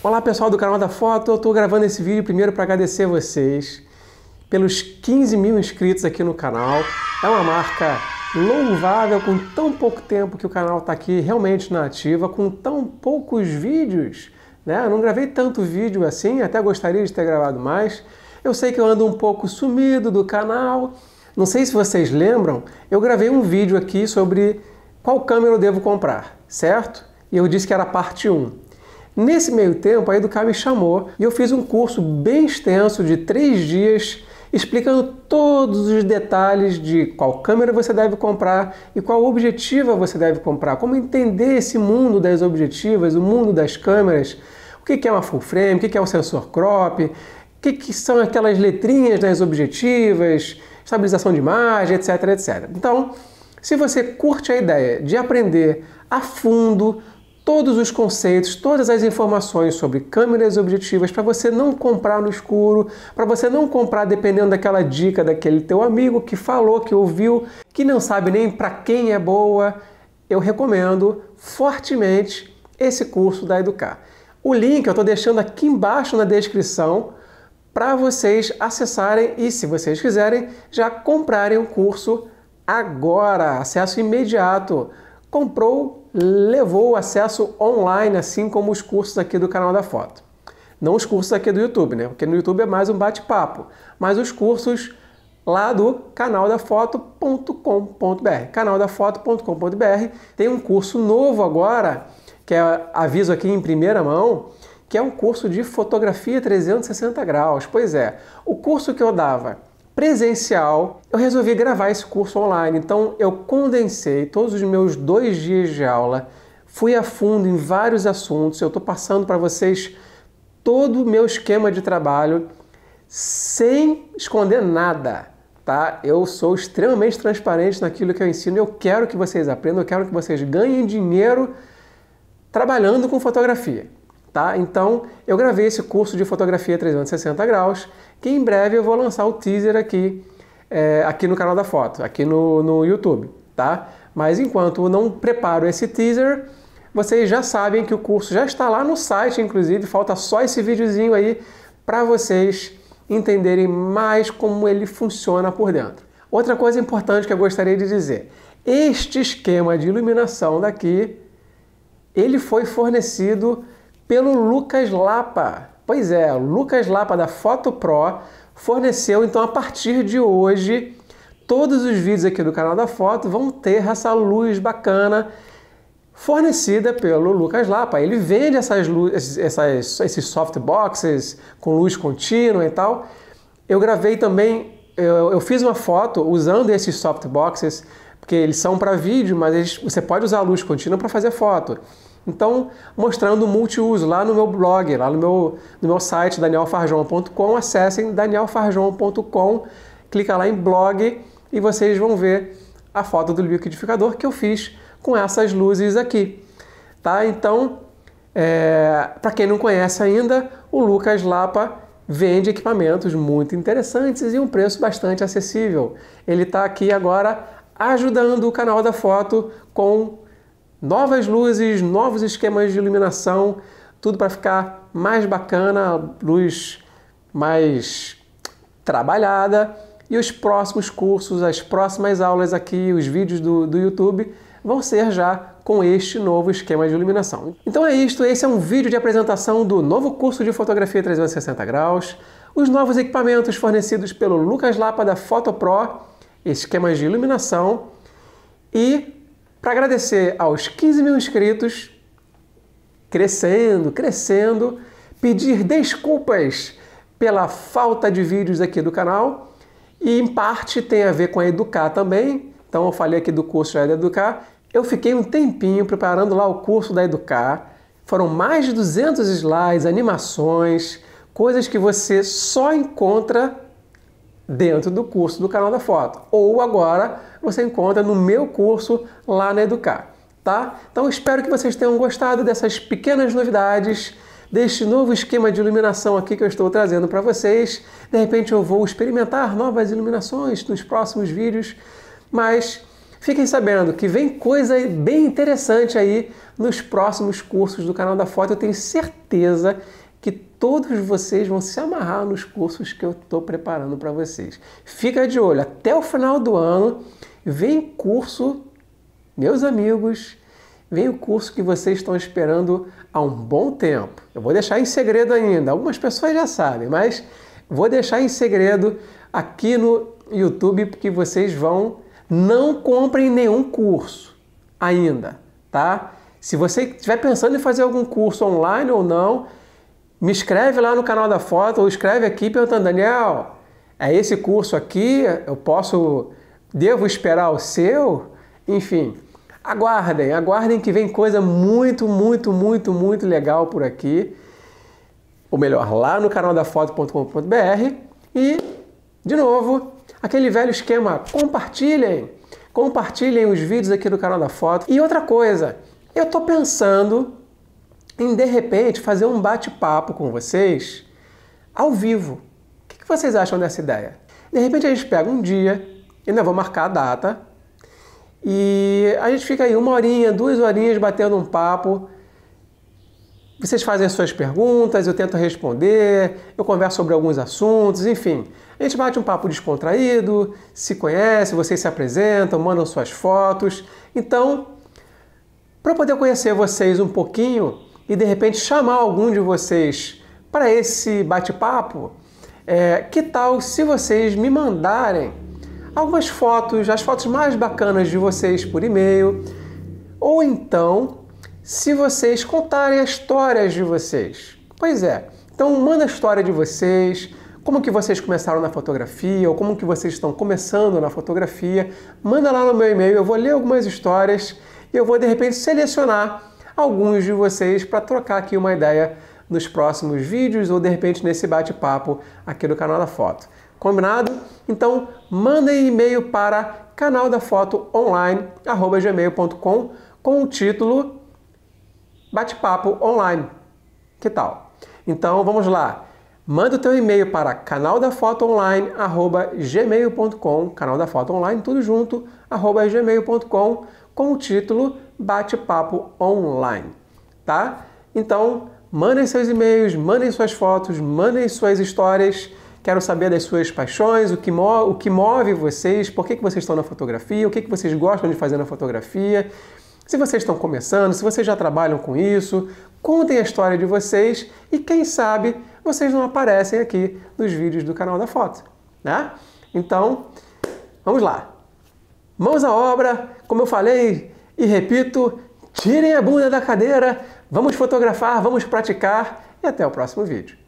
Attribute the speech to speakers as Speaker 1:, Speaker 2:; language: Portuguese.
Speaker 1: Olá pessoal do canal da Foto, eu estou gravando esse vídeo primeiro para agradecer vocês pelos 15 mil inscritos aqui no canal. É uma marca louvável com tão pouco tempo que o canal está aqui realmente na ativa, com tão poucos vídeos. Né? Eu não gravei tanto vídeo assim, até gostaria de ter gravado mais. Eu sei que eu ando um pouco sumido do canal. Não sei se vocês lembram, eu gravei um vídeo aqui sobre qual câmera eu devo comprar, certo? E eu disse que era parte 1. Nesse meio tempo, a Educar me chamou e eu fiz um curso bem extenso de três dias explicando todos os detalhes de qual câmera você deve comprar e qual objetiva você deve comprar, como entender esse mundo das objetivas, o mundo das câmeras, o que é uma full frame, o que é um sensor crop, o que são aquelas letrinhas das objetivas, estabilização de imagem, etc, etc. Então, se você curte a ideia de aprender a fundo todos os conceitos, todas as informações sobre câmeras objetivas para você não comprar no escuro, para você não comprar dependendo daquela dica daquele teu amigo que falou, que ouviu, que não sabe nem para quem é boa. Eu recomendo fortemente esse curso da Educar. O link eu estou deixando aqui embaixo na descrição para vocês acessarem e, se vocês quiserem, já comprarem o curso agora, acesso imediato. Comprou, levou o acesso online, assim como os cursos aqui do canal da Foto. Não os cursos aqui do YouTube, né? Porque no YouTube é mais um bate-papo, mas os cursos lá do canaldafoto.com.br. canaldafoto.com.br tem um curso novo agora, que é aviso aqui em primeira mão, que é um curso de fotografia 360 graus. Pois é, o curso que eu dava presencial, eu resolvi gravar esse curso online. Então eu condensei todos os meus dois dias de aula, fui a fundo em vários assuntos. Eu estou passando para vocês todo o meu esquema de trabalho sem esconder nada. Tá? Eu sou extremamente transparente naquilo que eu ensino. Eu quero que vocês aprendam, eu quero que vocês ganhem dinheiro trabalhando com fotografia. Tá? Então, eu gravei esse curso de fotografia 360 graus, que em breve eu vou lançar o teaser aqui, é, aqui no canal da foto, aqui no, no YouTube, tá? Mas enquanto não preparo esse teaser, vocês já sabem que o curso já está lá no site, inclusive, falta só esse videozinho aí para vocês entenderem mais como ele funciona por dentro. Outra coisa importante que eu gostaria de dizer, este esquema de iluminação daqui, ele foi fornecido pelo Lucas Lapa. Pois é, Lucas Lapa da Foto Pro forneceu, então a partir de hoje, todos os vídeos aqui do canal da Foto vão ter essa luz bacana fornecida pelo Lucas Lapa. Ele vende essas, luzes, essas esses softboxes com luz contínua e tal. Eu gravei também, eu, eu fiz uma foto usando esses softboxes, porque eles são para vídeo, mas eles, você pode usar a luz contínua para fazer foto. Então, mostrando multiuso lá no meu blog, lá no meu, no meu site danielfarjon.com, acessem danielfarjon.com, clica lá em blog e vocês vão ver a foto do liquidificador que eu fiz com essas luzes aqui. Tá? Então, é, para quem não conhece ainda, o Lucas Lapa vende equipamentos muito interessantes e um preço bastante acessível. Ele está aqui agora ajudando o canal da foto com novas luzes, novos esquemas de iluminação, tudo para ficar mais bacana, luz mais trabalhada. E os próximos cursos, as próximas aulas aqui, os vídeos do, do YouTube vão ser já com este novo esquema de iluminação. Então é isto, esse é um vídeo de apresentação do novo curso de fotografia 360 graus, os novos equipamentos fornecidos pelo Lucas Lapa da Foto Pro, esquemas de iluminação e para agradecer aos 15 mil inscritos, crescendo, crescendo, pedir desculpas pela falta de vídeos aqui do canal e em parte tem a ver com a Educar também. Então eu falei aqui do curso da Educar. Eu fiquei um tempinho preparando lá o curso da Educar. Foram mais de 200 slides, animações, coisas que você só encontra dentro do curso do canal da foto. Ou agora você encontra no meu curso lá na Educar, tá? Então espero que vocês tenham gostado dessas pequenas novidades, deste novo esquema de iluminação aqui que eu estou trazendo para vocês. De repente eu vou experimentar novas iluminações nos próximos vídeos, mas fiquem sabendo que vem coisa bem interessante aí nos próximos cursos do canal da foto. Eu tenho certeza que todos vocês vão se amarrar nos cursos que eu estou preparando para vocês. Fica de olho, até o final do ano vem curso, meus amigos, vem o curso que vocês estão esperando há um bom tempo. Eu vou deixar em segredo ainda, algumas pessoas já sabem, mas vou deixar em segredo aqui no YouTube porque vocês vão não comprem nenhum curso ainda, tá? Se você estiver pensando em fazer algum curso online ou não, me escreve lá no canal da foto ou escreve aqui perguntando, Daniel, é esse curso aqui? Eu posso, devo esperar o seu? Enfim, aguardem, aguardem que vem coisa muito, muito, muito, muito legal por aqui. Ou melhor, lá no canal da foto.com.br e, de novo, aquele velho esquema, compartilhem, compartilhem os vídeos aqui do canal da foto. E outra coisa, eu estou pensando em de repente fazer um bate-papo com vocês ao vivo. O que vocês acham dessa ideia? De repente a gente pega um dia, ainda vou marcar a data, e a gente fica aí uma horinha, duas horinhas batendo um papo. Vocês fazem as suas perguntas, eu tento responder, eu converso sobre alguns assuntos, enfim. A gente bate um papo descontraído, se conhece, vocês se apresentam, mandam suas fotos. Então, para poder conhecer vocês um pouquinho, e de repente chamar algum de vocês para esse bate-papo, é, que tal se vocês me mandarem algumas fotos, as fotos mais bacanas de vocês por e-mail, ou então se vocês contarem as histórias de vocês? Pois é, então manda a história de vocês, como que vocês começaram na fotografia ou como que vocês estão começando na fotografia, manda lá no meu e-mail, eu vou ler algumas histórias e eu vou de repente selecionar alguns de vocês para trocar aqui uma ideia nos próximos vídeos ou de repente nesse bate-papo aqui do canal da foto. Combinado? Então mandem e-mail para canaldafotoonline@gmail.com com o título Bate-papo online. Que tal? Então vamos lá. Manda o teu e-mail para canaldafotoonline@gmail.com, canal da foto online tudo junto, arroba gmail.com com o título bate-papo online, tá? Então, mandem seus e-mails, mandem suas fotos, mandem suas histórias. Quero saber das suas paixões, o que, o que move vocês, por que, que vocês estão na fotografia, o que, que vocês gostam de fazer na fotografia. Se vocês estão começando, se vocês já trabalham com isso, contem a história de vocês e quem sabe vocês não aparecem aqui nos vídeos do canal da foto, né? Então, vamos lá. Mãos à obra, como eu falei, e repito, tirem a bunda da cadeira, vamos fotografar, vamos praticar e até o próximo vídeo.